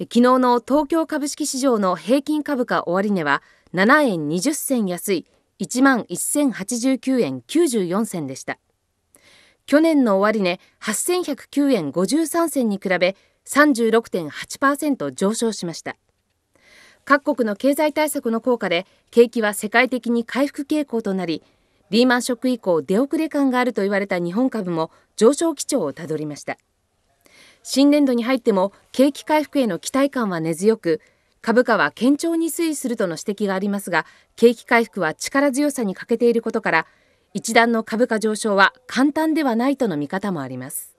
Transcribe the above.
昨日の東京株式市場の平均株価終値は7円20銭安い1万1089円94銭でした去年の終値8109円53銭に比べ36.8%上昇しました各国の経済対策の効果で景気は世界的に回復傾向となりリーマンショック以降出遅れ感があると言われた日本株も上昇基調をたどりました新年度に入っても景気回復への期待感は根強く株価は堅調に推移するとの指摘がありますが景気回復は力強さに欠けていることから一段の株価上昇は簡単ではないとの見方もあります。